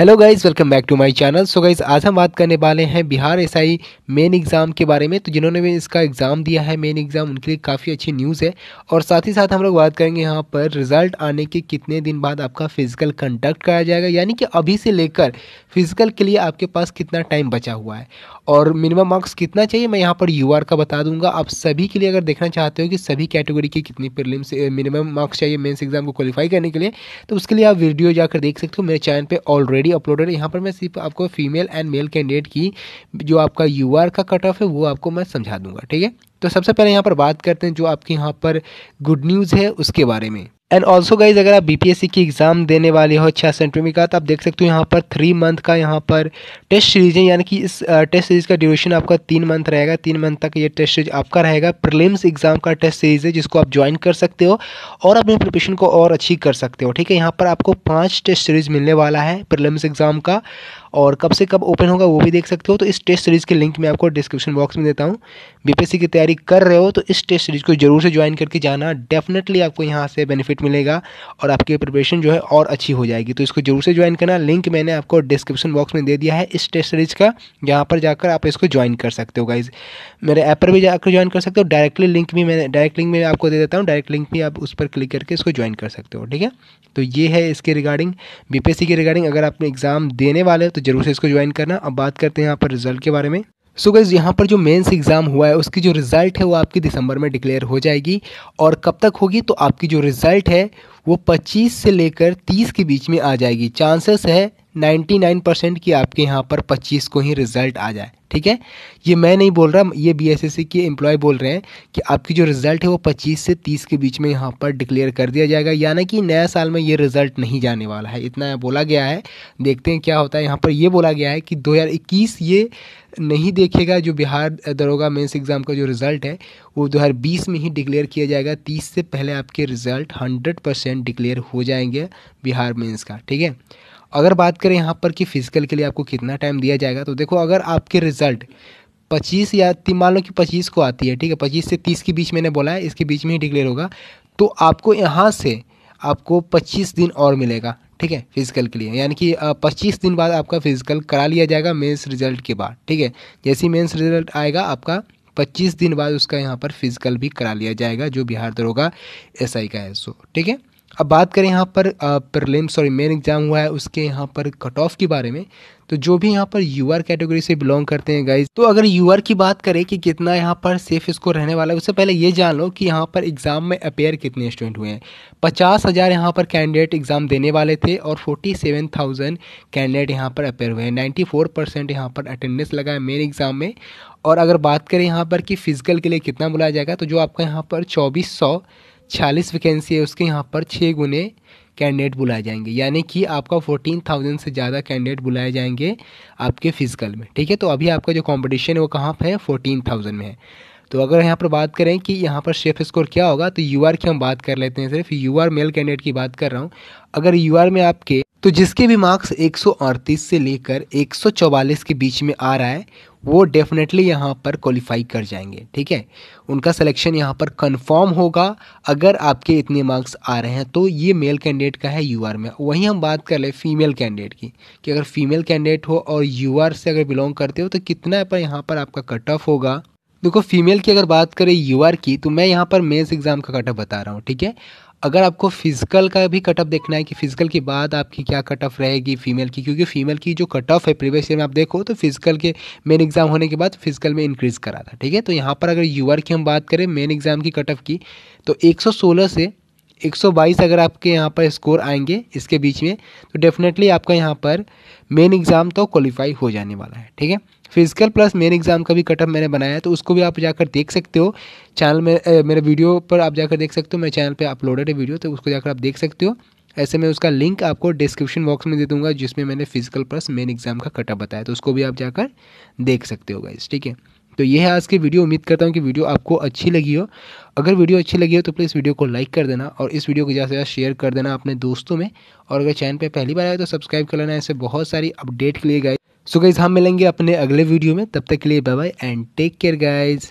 hello guys welcome back to my channel so guys आज हम बात करने वाले हैं बिहार एसआई मेन एग्ज़ाम के बारे में तो जिन्होंने भी इसका एग्ज़ाम दिया है मेन एग्ज़ाम उनके लिए काफ़ी अच्छी न्यूज़ है और साथ ही साथ हम लोग बात करेंगे यहाँ पर रिज़ल्ट आने के कितने दिन बाद आपका फ़िज़िकल कंडक्ट कराया जाएगा यानी कि अभी से लेकर फ़िज़िकल के लिए आपके पास कितना टाइम बचा हुआ है और मिनिमम मार्क्स कितना चाहिए मैं यहाँ पर यू का बता दूंगा आप सभी के लिए अगर देखना चाहते हो कि सभी कैटेगरी की कितनी प्रिलिम मिनिमम मार्क्स चाहिए मेन्स एग्ज़ाम को क्वालिफाई करने के लिए तो उसके लिए आप वीडियो जाकर देख सकते हो मेरे चैनल पर ऑलरेडी ऑलरेडी अपलोडेड यहाँ पर मैं सिर्फ आपको फीमेल एंड मेल कैंडिडेट की जो आपका यू का कट ऑफ है वो आपको मैं समझा दूंगा ठीक है तो सबसे पहले यहाँ पर बात करते हैं जो आपके यहाँ पर गुड न्यूज़ है उसके बारे में एंड ऑल्सो गाइज अगर आप बीपीएससी की एग्ज़ाम देने वाले हो छः सेंटर में का तो आप देख सकते हो यहाँ पर थ्री मंथ का यहाँ पर टेस्ट सीरीज है यानी कि इस टेस्ट सीरीज़ का ड्यूरेशन आपका तीन मंथ रहेगा तीन मंथ तक ये टेस्ट सीरीज आपका रहेगा प्रिलिम्स एग्ज़ाम का टेस्ट सीरीज़ है जिसको आप ज्वाइन कर सकते हो और अपनी प्रिपरेशन को और अच्छी कर सकते हो ठीक है यहाँ पर आपको पाँच टेस्ट सीरीज़ मिलने वाला है प्रिलिम्स एग्ज़ाम का और कब से कब ओपन होगा वो भी देख सकते हो तो इस टेस्ट सीरीज़ के लिंक मैं आपको डिस्क्रिप्शन बॉक्स में देता हूँ बीपीएससी की तैयारी कर रहे हो तो इस टेस्ट सीरीज़ को जरूर से ज्वाइन करके जाना डेफिनेटली आपको यहाँ से बेनिफिट बेनिफिट मिलेगा और आपकी प्रिपरेशन जो है और अच्छी हो जाएगी तो इसको जरूर से ज्वाइन करना लिंक मैंने आपको डिस्क्रिप्शन बॉक्स में दे दिया है इस टेस्ट सीरीज का यहाँ पर जाकर आप इसको ज्वाइन कर सकते हो गाइज मेरे ऐप पर भी जाकर ज्वाइन कर सकते हो डायरेक्टली लिंक भी मैंने डायरेक्ट लिंक में आपको दे देता हूँ डायरेक्ट लिंक भी आप उस पर क्लिक करके इसको ज्वाइन कर सकते हो ठीक है तो ये है इसके रिगार्डिंग बीपीएससी के रिगार्डिंग अगर आपने एग्ज़ाम देने वाले हो तो जरूर से इसको ज्वाइन करना अब बात करते हैं यहाँ पर रिजल्ट के बारे में सो गैस यहाँ पर जो मेंस एग्ज़ाम हुआ है उसकी जो रिज़ल्ट है वो आपकी दिसंबर में डिक्लेयर हो जाएगी और कब तक होगी तो आपकी जो रिज़ल्ट है वो 25 से लेकर 30 के बीच में आ जाएगी चांसेस है 99 परसेंट कि आपके यहाँ पर 25 को ही रिजल्ट आ जाए ठीक है ये मैं नहीं बोल रहा ये बीएसएससी के एम्प्लॉय बोल रहे हैं कि आपकी जो रिज़ल्ट है वो 25 से 30 के बीच में यहाँ पर डिक्लेयर कर दिया जाएगा यानी कि नया साल में ये रिज़ल्ट नहीं जाने वाला है इतना बोला गया है देखते हैं क्या होता है यहाँ पर ये बोला गया है कि दो ये नहीं देखेगा जो बिहार दरोगा मेन्स एग्ज़ाम का जो रिज़ल्ट है वो दो में ही डिक्लेयर किया जाएगा तीस से पहले आपके रिज़ल्ट हंड्रेड परसेंट डिक्लेयर हो जाएंगे बिहार मेंस का ठीक है अगर बात करें यहाँ पर कि फिजिकल के लिए आपको कितना टाइम दिया जाएगा तो देखो अगर आपके रिजल्ट पच्चीस या मान लो कि पच्चीस को आती है ठीक है पच्चीस से तीस के बीच मैंने बोला है इसके बीच में ही डिक्लेयर होगा तो आपको यहाँ से आपको पच्चीस दिन और मिलेगा ठीक है फिजिकल के लिए यानी कि पच्चीस दिन बाद आपका फिजिकल करा लिया जाएगा मेंस रिजल्ट के बाद ठीक है जैसे ही मेन्स रिजल्ट आएगा आपका पच्चीस दिन बाद उसका यहाँ पर फिजिकल भी करा लिया जाएगा जो बिहार दरोगा एस का है सो ठीक है अब बात करें यहाँ पर प्रलिम सॉरी मेन एग्ज़ाम हुआ है उसके यहाँ पर कट ऑफ के बारे में तो जो भी यहाँ पर यू आर कैटेगरी से बिलोंग करते हैं गाइज तो अगर यू आर की बात करें कि कितना यहाँ पर सेफ इसको रहने वाला है उससे पहले ये जान लो कि यहाँ पर एग्ज़ाम में अपेयर कितने स्टूडेंट हुए हैं पचास हज़ार यहाँ पर कैंडिडेट एग्ज़ाम देने वाले थे और फोर्टी सेवन थाउजेंड कैंडिडेट यहाँ पर अपेयर हुए हैं नाइन्टी फोर परसेंट यहाँ पर अटेंडेंस लगा है मेन एग्ज़ाम में और अगर बात करें यहाँ पर कि फ़िज़िकल के लिए कितना बुलाया जाएगा तो जो आपका यहाँ पर चौबीस सौ छियालीस वैकेंसी है उसके यहाँ पर छः गुने कैंडिडेट बुलाए जाएंगे यानी कि आपका फोर्टीन थाउजेंड से ज़्यादा कैंडिडेट बुलाए जाएंगे आपके फिजिकल में ठीक है तो अभी आपका जो कंपटीशन है वो कहाँ पर है फोर्टीन थाउजेंड में है तो अगर यहाँ पर बात करें कि यहाँ पर सेफ स्कोर क्या होगा तो यू की हम बात कर लेते हैं सिर्फ यू मेल कैंडिडेट की बात कर रहा हूँ अगर यू में आपके तो जिसके भी मार्क्स 138 से लेकर 144 के बीच में आ रहा है वो डेफिनेटली यहाँ पर क्वालिफाई कर जाएंगे ठीक है उनका सिलेक्शन यहाँ पर कंफर्म होगा अगर आपके इतने मार्क्स आ रहे हैं तो ये मेल कैंडिडेट का है यूआर में वहीं हम बात कर ले फीमेल कैंडिडेट की कि अगर फीमेल कैंडिडेट हो और यूआर से अगर बिलोंग करते हो तो कितना पर यहाँ पर आपका कट ऑफ होगा देखो फीमेल की अगर बात करें यूआर की तो मैं यहाँ पर मेन्स एग्ज़ाम का कट ऑफ बता रहा हूँ ठीक है अगर आपको फिजिकल का भी कट ऑफ देखना है कि फिजिकल के बाद आपकी क्या कट ऑफ रहेगी फीमेल की क्योंकि फीमेल की जो कट ऑफ है प्रीवियस ईयर में आप देखो तो फिजिकल के मेन एग्जाम होने के बाद फिजिकल में इंक्रीज करा था ठीक है तो यहाँ पर अगर आर की हम बात करें मेन एग्जाम की कट ऑफ की तो सोलह से 122 अगर आपके यहाँ पर स्कोर आएंगे इसके बीच में तो डेफिनेटली आपका यहाँ पर मेन एग्ज़ाम तो क्वालिफाई हो जाने वाला है ठीक है फिजिकल प्लस मेन एग्ज़ाम का भी कटअप मैंने बनाया है तो उसको भी आप जाकर देख सकते हो चैनल में ए, मेरे वीडियो पर आप जाकर देख सकते हो मेरे चैनल पर अपलोडेड है वीडियो तो उसको जाकर आप देख सकते हो ऐसे में उसका लिंक आपको डिस्क्रिप्शन बॉक्स में दे दूंगा जिसमें मैंने फिजिकल प्लस मेन एग्ज़ाम का कटअप बताया तो उसको भी आप जाकर देख सकते हो गाइज ठीक है तो ये है आज की वीडियो उम्मीद करता हूँ कि वीडियो आपको अच्छी लगी हो अगर वीडियो अच्छी लगी हो तो प्लीज़ वीडियो को लाइक कर देना और इस वीडियो को ज़्यादा से ज़्यादा शेयर कर देना अपने दोस्तों में और अगर चैनल पर पहली बार आए तो सब्सक्राइब कर लेना ऐसे बहुत सारी अपडेट के लिए गए सो गाइज हम मिलेंगे अपने अगले वीडियो में तब तक के लिए bye bye and take care guys